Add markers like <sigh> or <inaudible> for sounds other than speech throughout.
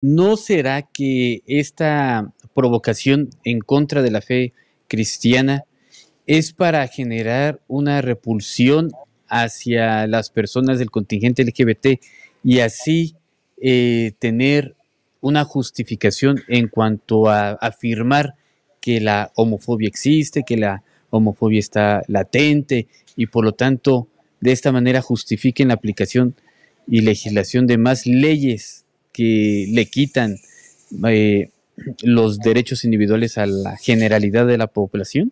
¿no será que esta provocación en contra de la fe cristiana es para generar una repulsión hacia las personas del contingente LGBT y así eh, tener una justificación en cuanto a afirmar que la homofobia existe, que la homofobia está latente y por lo tanto de esta manera justifiquen la aplicación y legislación de más leyes que le quitan eh, los derechos individuales a la generalidad de la población?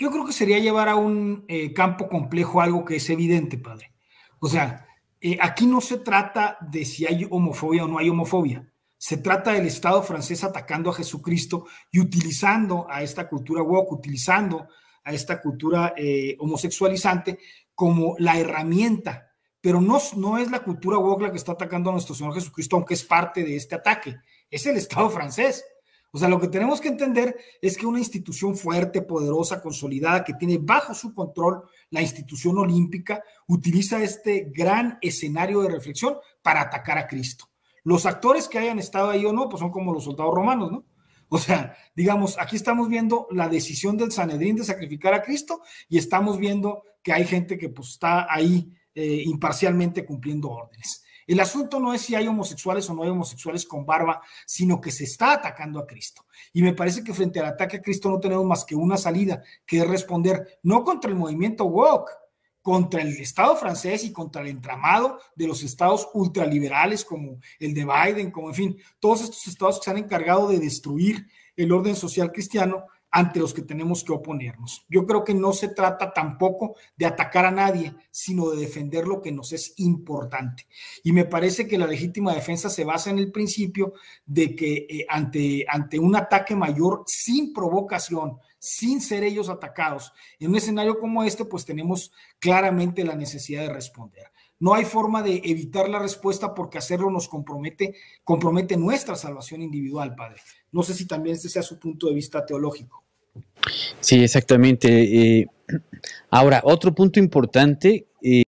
Yo creo que sería llevar a un eh, campo complejo algo que es evidente, padre. O sea, eh, aquí no se trata de si hay homofobia o no hay homofobia. Se trata del Estado francés atacando a Jesucristo y utilizando a esta cultura woke, utilizando a esta cultura homosexualizante como la herramienta pero no, no es la cultura woke la que está atacando a nuestro Señor Jesucristo, aunque es parte de este ataque, es el Estado francés. O sea, lo que tenemos que entender es que una institución fuerte, poderosa, consolidada, que tiene bajo su control la institución olímpica, utiliza este gran escenario de reflexión para atacar a Cristo. Los actores que hayan estado ahí o no, pues son como los soldados romanos, ¿no? O sea, digamos, aquí estamos viendo la decisión del Sanedrín de sacrificar a Cristo y estamos viendo que hay gente que pues está ahí eh, imparcialmente cumpliendo órdenes. El asunto no es si hay homosexuales o no hay homosexuales con barba, sino que se está atacando a Cristo. Y me parece que frente al ataque a Cristo no tenemos más que una salida, que es responder no contra el movimiento woke, contra el Estado francés y contra el entramado de los estados ultraliberales como el de Biden, como en fin, todos estos estados que se han encargado de destruir el orden social cristiano ante los que tenemos que oponernos. Yo creo que no se trata tampoco de atacar a nadie, sino de defender lo que nos es importante. Y me parece que la legítima defensa se basa en el principio de que eh, ante, ante un ataque mayor sin provocación, sin ser ellos atacados, en un escenario como este, pues tenemos claramente la necesidad de responder. No hay forma de evitar la respuesta porque hacerlo nos compromete, compromete nuestra salvación individual, Padre. No sé si también ese sea su punto de vista teológico. Sí, exactamente. Eh, <clears throat> ahora, otro punto importante eh,